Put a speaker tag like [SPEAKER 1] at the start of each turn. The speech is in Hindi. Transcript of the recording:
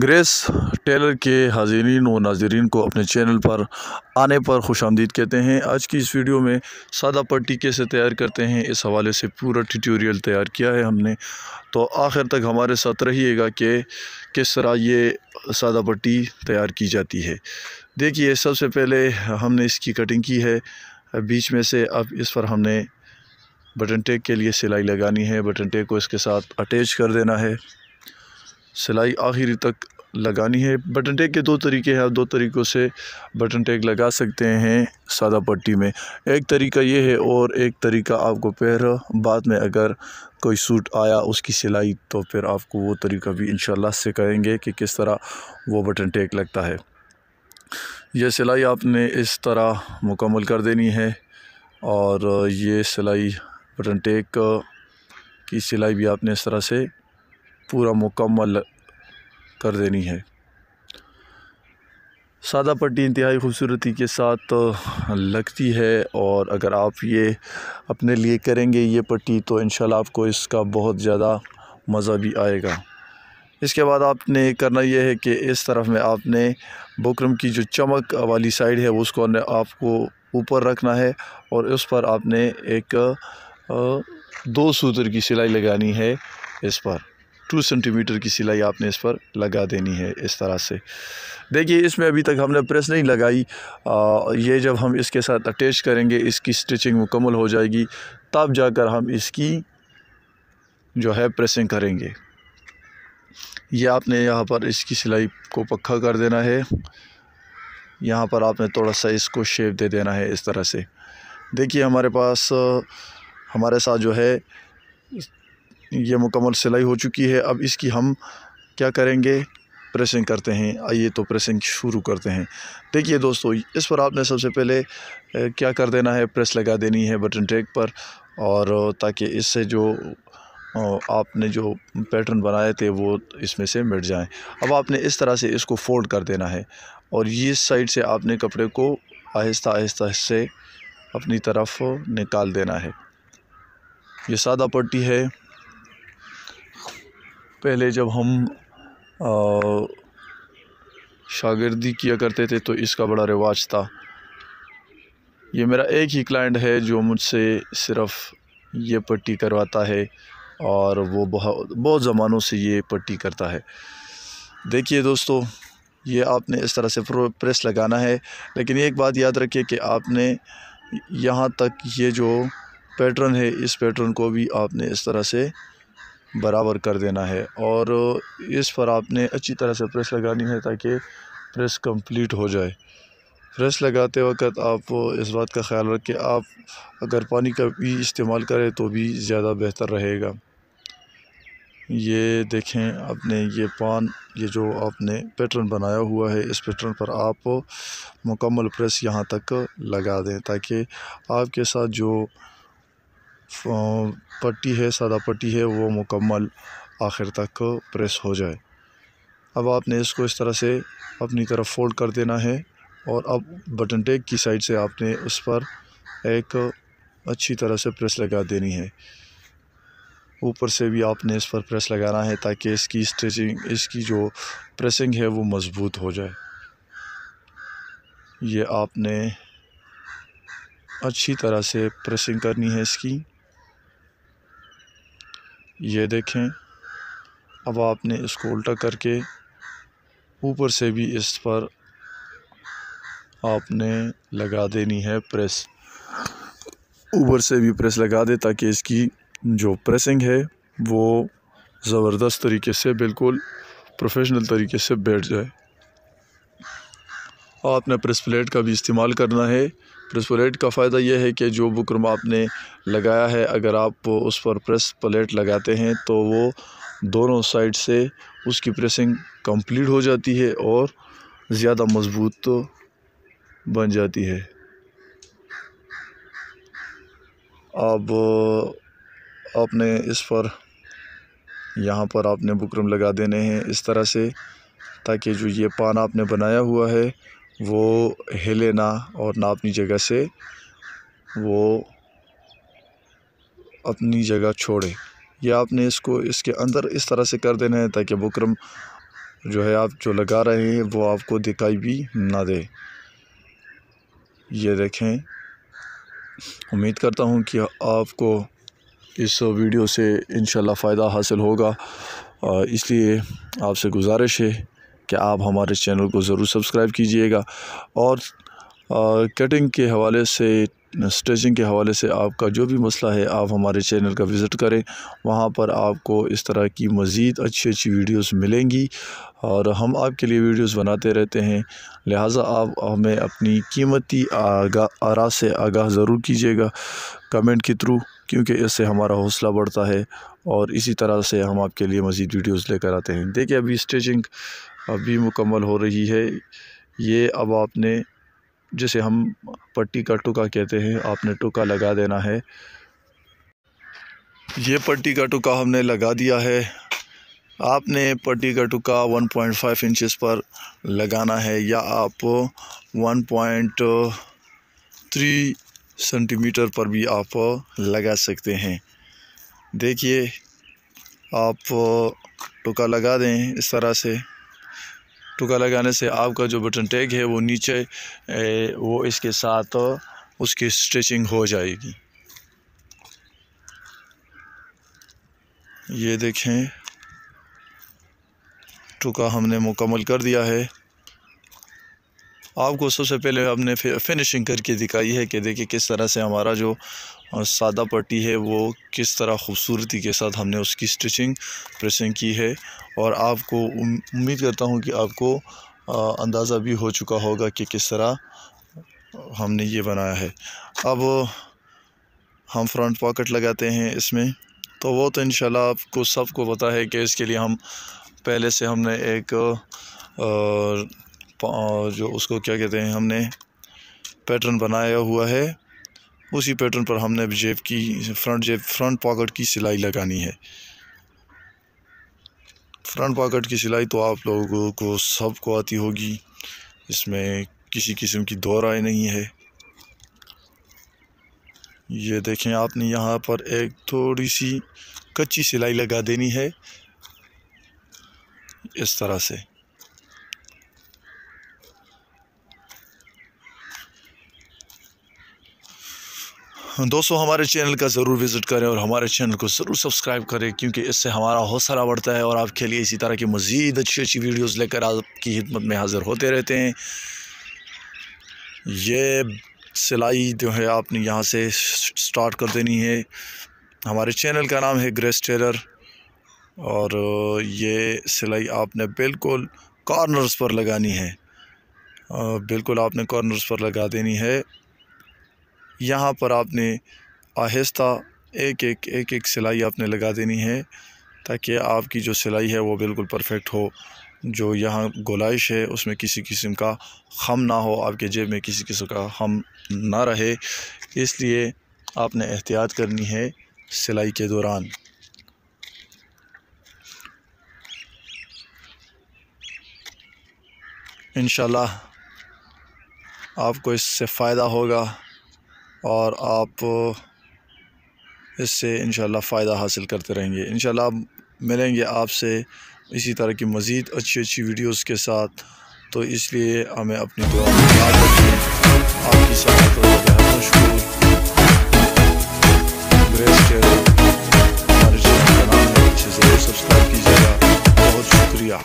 [SPEAKER 1] ग्रेस टेलर के हाजरीन व नाजरीन को अपने चैनल पर आने पर खुश आमदीद कहते हैं आज की इस वीडियो में सादा पट्टी कैसे तैयार करते हैं इस हवाले से पूरा ट्यूटोरियल तैयार किया है हमने तो आखिर तक हमारे साथ रहिएगा कि किस तरह ये सादा पट्टी तैयार की जाती है देखिए सबसे पहले हमने इसकी कटिंग की है बीच में से अब इस पर हमने बटन टेक के लिए सिलाई लगानी है बटन टेक को इसके साथ अटैच कर देना है सिलाई आखिरी तक लगानी है बटन टेक के दो तरीके हैं आप दो तरीक़ों से बटन टेक लगा सकते हैं सादा पट्टी में एक तरीका ये है और एक तरीका आपको पैर बाद में अगर कोई सूट आया उसकी सिलाई तो फिर आपको वो तरीका भी इन से कहेंगे कि किस तरह वो बटन टेक लगता है यह सिलाई आपने इस तरह मुकम्मल कर देनी है और ये सिलाई बटन टेक की सिलाई भी आपने इस तरह से पूरा मुकम्मल कर देनी है सादा पट्टी इंतहाई ख़ूबसूरती के साथ लगती है और अगर आप ये अपने लिए करेंगे ये पट्टी तो इन आपको इसका बहुत ज़्यादा मज़ा भी आएगा इसके बाद आपने करना यह है कि इस तरफ में आपने बकरम की जो चमक वाली साइड है उसको आपको ऊपर रखना है और उस पर आपने एक दो सूत्र की सिलाई लगानी है इस पर टू सेंटीमीटर की सिलाई आपने इस पर लगा देनी है इस तरह से देखिए इसमें अभी तक हमने प्रेस नहीं लगाई आ, ये जब हम इसके साथ अटैच करेंगे इसकी स्टिचिंग मुकम्मल हो जाएगी तब जाकर हम इसकी जो है प्रेसिंग करेंगे ये आपने यहाँ पर इसकी सिलाई को पक्का कर देना है यहाँ पर आपने थोड़ा सा इसको शेप दे देना है इस तरह से देखिए हमारे पास हमारे साथ जो है ये मुकम्मल सिलाई हो चुकी है अब इसकी हम क्या करेंगे प्रेसिंग करते हैं आइए तो प्रेसिंग शुरू करते हैं देखिए दोस्तों इस पर आपने सबसे पहले क्या कर देना है प्रेस लगा देनी है बटन टेक पर और ताकि इससे जो आपने जो पैटर्न बनाए थे वो इसमें से मिट जाएं अब आपने इस तरह से इसको फोल्ड कर देना है और ये साइड से आपने कपड़े को आहिस्ता आहिस्ता से अपनी तरफ निकाल देना है ये सादा पट्टी है पहले जब हम शागिर्दी किया करते थे तो इसका बड़ा रिवाज था ये मेरा एक ही क्लाइंट है जो मुझसे सिर्फ ये पट्टी करवाता है और वो बहुत बहुत ज़मानों से ये पट्टी करता है देखिए दोस्तों ये आपने इस तरह से प्रेस लगाना है लेकिन एक बात याद रखिए कि आपने यहाँ तक ये जो पैटर्न है इस पैटर्न को भी आपने इस तरह से बराबर कर देना है और इस पर आपने अच्छी तरह से प्रेस लगानी है ताकि प्रेस कंप्लीट हो जाए प्रेस लगाते वक्त आप इस बात का ख्याल रखें आप अगर पानी का भी इस्तेमाल करें तो भी ज़्यादा बेहतर रहेगा ये देखें आपने ये पान ये जो आपने पैटर्न बनाया हुआ है इस पैटर्न पर आप मुकम्मल प्रेस यहाँ तक लगा दें ताकि आपके साथ जो पट्टी है सादा पट्टी है वो मुकम्मल आखिर तक प्रेस हो जाए अब आपने इसको इस तरह से अपनी तरफ फोल्ड कर देना है और अब बटन टेक की साइड से आपने उस पर एक अच्छी तरह से प्रेस लगा देनी है ऊपर से भी आपने इस पर प्रेस लगाना है ताकि इसकी स्ट्रेचिंग इसकी जो प्रेसिंग है वो मज़बूत हो जाए ये आपने अच्छी तरह से प्रेसिंग करनी है इसकी ये देखें अब आपने इसको उल्टा करके ऊपर से भी इस पर आपने लगा देनी है प्रेस ऊपर से भी प्रेस लगा दे ताकि इसकी जो प्रेसिंग है वो ज़बरदस्त तरीके से बिल्कुल प्रोफेशनल तरीके से बैठ जाए आपने प्रेस प्लेट का भी इस्तेमाल करना है प्रेस प्लेट का फ़ायदा यह है कि जो बुकरम आपने लगाया है अगर आप उस पर प्रेस प्लेट लगाते हैं तो वो दोनों साइड से उसकी प्रेसिंग कंप्लीट हो जाती है और ज़्यादा मज़बूत तो बन जाती है अब आपने इस पर यहाँ पर आपने बुकरम लगा देने हैं इस तरह से ताकि जो ये पान आपने बनाया हुआ है वो हिले ना और ना अपनी जगह से वो अपनी जगह छोड़े या आपने इसको इसके अंदर इस तरह से कर देना है ताकि बुकरम जो है आप जो लगा रहे हैं वो आपको दिखाई भी ना दे ये देखें उम्मीद करता हूँ कि आपको इस वीडियो से इन फ़ायदा हासिल होगा इसलिए आपसे गुजारिश है कि आप हमारे चैनल को ज़रूर सब्सक्राइब कीजिएगा और कटिंग के हवाले से स्ट्रेचिंग के हवाले से आपका जो भी मसला है आप हमारे चैनल का विज़िट करें वहाँ पर आपको इस तरह की मज़ीद अच्छी अच्छी वीडियोस मिलेंगी और हम आपके लिए वीडियोस बनाते रहते हैं लिहाजा आप हमें अपनी कीमती आगा आरा से आगाह ज़रूर कीजिएगा कमेंट के थ्रू क्योंकि इससे हमारा हौसला बढ़ता है और इसी तरह से हम आपके लिए मज़ीद वीडियोज़ लेकर आते हैं देखिए अभी स्ट्रेचिंग अभी मुकम्मल हो रही है ये अब आपने जिसे हम पट्टी का टुका कहते हैं आपने टुका लगा देना है ये पट्टी का टुका हमने लगा दिया है आपने पट्टी का टुका 1.5 पॉइंट इंचज़ पर लगाना है या आप 1.3 सेंटीमीटर पर भी आप लगा सकते हैं देखिए आप टुका लगा दें इस तरह से टुका लगाने से आपका जो बटन टैग है वो नीचे ए, वो इसके साथ उसकी स्टिचिंग हो जाएगी ये देखें टुका हमने मुकम्मल कर दिया है आपको सबसे पहले हमने फिनिशिंग करके दिखाई है कि देखिए किस तरह से हमारा जो और सादा पट्टी है वो किस तरह खूबसूरती के साथ हमने उसकी स्टिचिंग प्रेसिंग की है और आपको उम्मीद करता हूँ कि आपको अंदाज़ा भी हो चुका होगा कि किस तरह हमने ये बनाया है अब हम फ्रंट पॉकेट लगाते हैं इसमें तो वो तो इन आपको सबको पता है कि इसके लिए हम पहले से हमने एक जो उसको क्या कहते हैं हमने पैटर्न बनाया हुआ है उसी पैटर्न पर हमने जेब की फ्रंट जेब फ्रंट पॉकेट की सिलाई लगानी है फ्रंट पॉकेट की सिलाई तो आप लोगों को सबको आती होगी इसमें किसी किस्म की दो राय नहीं है ये देखें आपने यहाँ पर एक थोड़ी सी कच्ची सिलाई लगा देनी है इस तरह से दोस्तों हमारे चैनल का ज़रूर विज़िट करें और हमारे चैनल को ज़रूर सब्सक्राइब करें क्योंकि इससे हमारा हौसला बढ़ता है और आपके लिए इसी तरह की मज़ीद अच्छी अच्छी वीडियोज़ लेकर आपकी खिदमत में हाज़िर होते रहते हैं ये सिलाई जो है आपने यहाँ से स्टार्ट कर देनी है हमारे चैनल का नाम है ग्रेस टेलर और ये सिलाई आपने बिल्कुल कॉर्नर्स पर लगानी है बिल्कुल आपने कॉर्नर्स पर लगा देनी है यहाँ पर आपने आहिस्ता एक एक एक एक सिलाई आपने लगा देनी है ताकि आपकी जो सिलाई है वो बिल्कुल परफेक्ट हो जो यहाँ गोलाइश है उसमें किसी किस्म का खम ना हो आपके जेब में किसी किस्म का खम ना रहे इसलिए आपने एहतियात करनी है सिलाई के दौरान इन आपको इससे फ़ायदा होगा और आप इससे इन फ़ायदा हासिल करते रहेंगे इनशाला मिलेंगे आपसे इसी तरह की मज़ीद अच्छी अच्छी वीडियोस के साथ तो इसलिए हमें अपनी दुआ याद रखें आपकी सहायता तो मशहूर ग्रेस केयर हमारे चैनल का नाम है इसे ज़रूर सब्सक्राइब कीजिएगा बहुत शुक्रिया